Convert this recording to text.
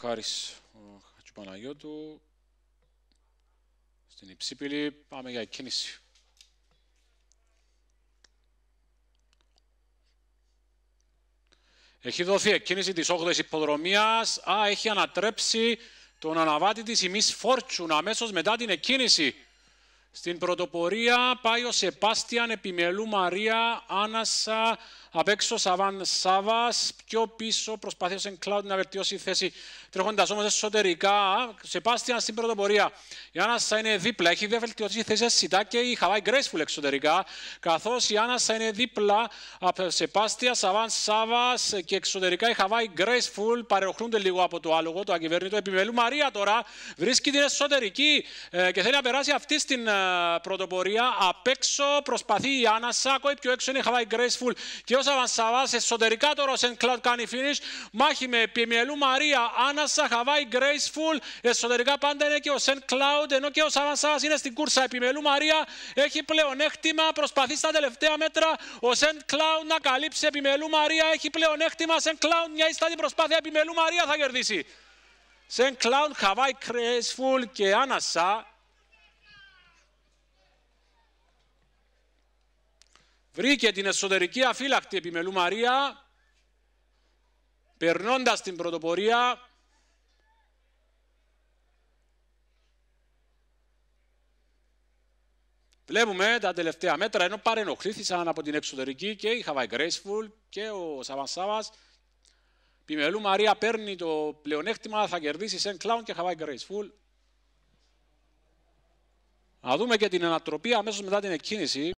Χάρης Χατζουπαναγιώτου στην Υψίπηλη. Πάμε για κίνηση. Έχει δοθεί εκκίνηση της 8ης υποδρομίας. Α, έχει ανατρέψει τον αναβάτη της Miss Φόρτσουνα αμέσως μετά την εκκίνηση. Στην πρωτοπορία πάει ο Σεπάστιαν Επιμελού Μαρία Άνασα Απ' έξω Σαβάν Σάβας, πιο πίσω προσπάθει ο Κλάουντ να βελτιώσει η θέση. Τρέχοντας όμως εσωτερικά, σε πάστια στην πρωτοπορία. Η Άννα είναι δίπλα, έχει βελτιώσει η θέση σιτά και η Χαβάη Γκρέσφουλ εξωτερικά. Καθώς η Άννα είναι δίπλα, σε πάστια Σαβάν Σάβας και εξωτερικά η Χαβάη Γκρέσφουλ παρεχουνται λίγο από το άλογο, το αγκυβέρνητο επιμελού. Μαρία τώρα βρίσκει την εσωτερική ε, και θέλει να περάσει αυτή στην ε, πρωτοπορία. Απ' έξω προσπαθεί η Άννα Σάκο, πιο έξω είναι η Χαβάη Και ως Σάβα Σαβάς εσωτερικά το Ροσεν κάνει finish. Μάχη με Επιμελού Μαρία, Άνασα, Χαβάη, Graceful. Εσωτερικά πάντα είναι και ο Σεν Κλάουντ, ενώ και ο Σαβαν Σάβα είναι στην κούρσα. Επιμελού Μαρία έχει πλεονέκτημα, προσπαθείς στα τελευταία μέτρα ο Σεν Κλάουντ να καλύψει. Επιμελού Μαρία έχει πλεονέκτημα. Σεν Κλάουντ μια ιστάτη προσπάθεια. Επιμελού Μαρία θα κερδίσει. Σεν Κλάουντ, Χαβάη, Graceful και Άνασα. βρήκε την εσωτερική αφύλακτη επιμελού Μαρία, περνώντας την πρωτοπορία, Βλέπουμε τα τελευταία μέτρα, ενώ παρενοχλήθησαν από την εξωτερική και η Χαβάη Graceful και ο Σάββας. Πιμελού Μαρία παίρνει το πλεονέκτημα, θα κερδίσει Σεν Κλάουν και Χαβάη Graceful. Να δούμε και την ανατροπή αμέσως μετά την εκκίνηση.